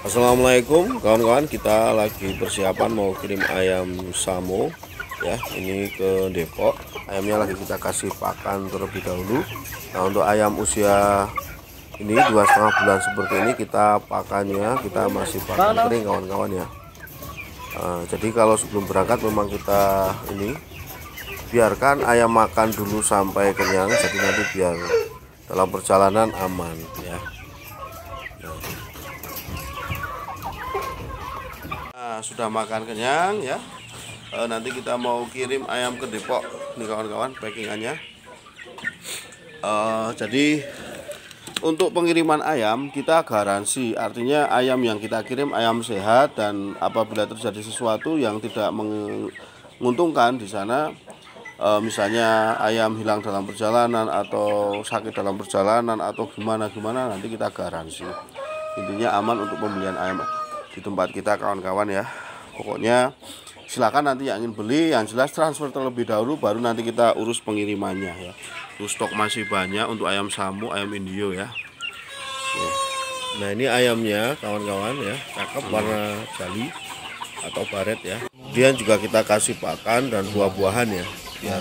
Assalamualaikum kawan-kawan kita lagi persiapan mau kirim ayam samo ya ini ke Depok ayamnya lagi kita kasih pakan terlebih dahulu nah untuk ayam usia ini dua setengah bulan seperti ini kita pakannya kita masih pakan kering kawan-kawan ya nah, jadi kalau sebelum berangkat memang kita ini biarkan ayam makan dulu sampai kenyang jadi nanti biar dalam perjalanan aman ya nah. uh, sudah makan kenyang ya uh, nanti kita mau kirim ayam ke Depok nih kawan-kawan packingannya uh, jadi untuk pengiriman ayam kita garansi artinya ayam yang kita kirim ayam sehat dan apabila terjadi sesuatu yang tidak menguntungkan di sana e, misalnya ayam hilang dalam perjalanan atau sakit dalam perjalanan atau gimana gimana nanti kita garansi intinya aman untuk pembelian ayam di tempat kita kawan-kawan ya pokoknya silakan nanti yang ingin beli yang jelas transfer terlebih dahulu baru nanti kita urus pengirimannya ya terus stok masih banyak untuk ayam samu ayam indio ya nah ini ayamnya kawan-kawan ya cakep hmm. warna jali atau baret ya kemudian juga kita kasih pakan dan buah-buahan ya biar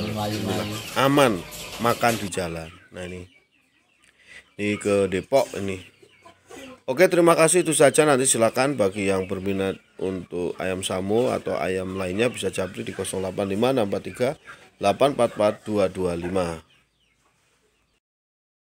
aman makan di jalan nah ini ini ke Depok ini Oke terima kasih itu saja nanti silakan bagi yang berminat untuk ayam samu atau ayam lainnya bisa japri di 844 225.